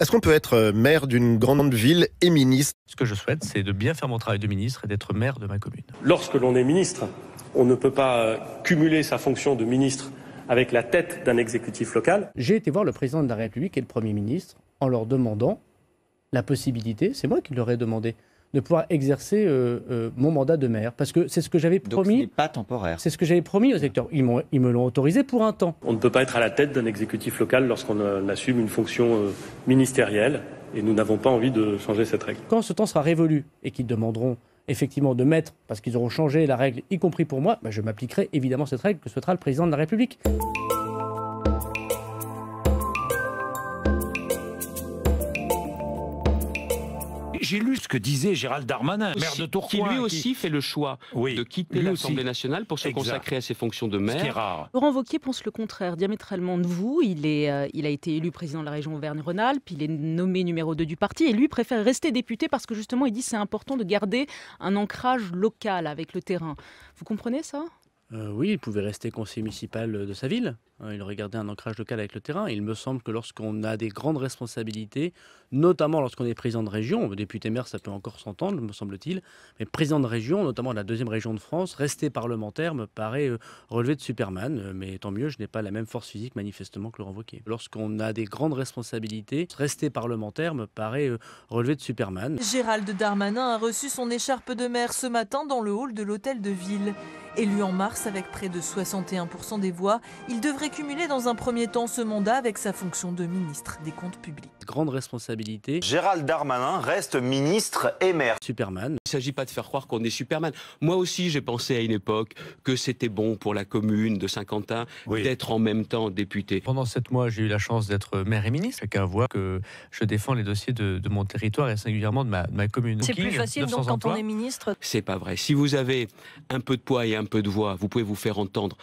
Est-ce qu'on peut être euh, maire d'une grande ville et ministre Ce que je souhaite, c'est de bien faire mon travail de ministre et d'être maire de ma commune. Lorsque l'on est ministre, on ne peut pas euh, cumuler sa fonction de ministre avec la tête d'un exécutif local. J'ai été voir le président de la République et le Premier ministre en leur demandant la possibilité, c'est moi qui leur ai demandé, de pouvoir exercer euh, euh, mon mandat de maire. Parce que c'est ce que j'avais promis. Donc pas temporaire. C'est ce que j'avais promis aux électeurs. Ils, ils me l'ont autorisé pour un temps. On ne peut pas être à la tête d'un exécutif local lorsqu'on euh, assume une fonction ministérielle. Et nous n'avons pas envie de changer cette règle. Quand ce temps sera révolu et qu'ils demanderont effectivement de mettre, parce qu'ils auront changé la règle, y compris pour moi, bah, je m'appliquerai évidemment cette règle que souhaitera le président de la République. J'ai lu ce que disait Gérald Darmanin, maire de Tourcoing. Qui lui aussi fait le choix de quitter l'Assemblée nationale pour se consacrer à ses fonctions de maire. Ce Laurent Vauquier pense le contraire diamétralement de vous. Il, est, euh, il a été élu président de la région Auvergne-Rhône-Alpes, il est nommé numéro 2 du parti et lui préfère rester député parce que justement il dit c'est important de garder un ancrage local avec le terrain. Vous comprenez ça euh, oui, il pouvait rester conseiller municipal de sa ville. Hein, il regardait un ancrage local avec le terrain. il me semble que lorsqu'on a des grandes responsabilités, notamment lorsqu'on est président de région, député maire, ça peut encore s'entendre, me semble-t-il, mais président de région, notamment de la deuxième région de France, rester parlementaire me paraît euh, relever de Superman. Euh, mais tant mieux, je n'ai pas la même force physique manifestement que Laurent Wauquiez. Lorsqu'on a des grandes responsabilités, rester parlementaire me paraît euh, relever de Superman. Gérald Darmanin a reçu son écharpe de maire ce matin dans le hall de l'hôtel de ville. Élu en mars avec près de 61% des voix, il devrait cumulé dans un premier temps ce mandat avec sa fonction de ministre des Comptes publics. Grande responsabilité. Gérald Darmanin reste ministre et maire. Superman. Il ne s'agit pas de faire croire qu'on est Superman. Moi aussi, j'ai pensé à une époque que c'était bon pour la commune de Saint-Quentin d'être en même temps député. Pendant sept mois, j'ai eu la chance d'être maire et ministre. Chacun voit que je défends les dossiers de, mon territoire et singulièrement de ma, commune. C'est plus facile donc quand on est ministre. C'est pas vrai. Si vous avez un peu de poids et un peu de voix, vous pouvez vous faire entendre.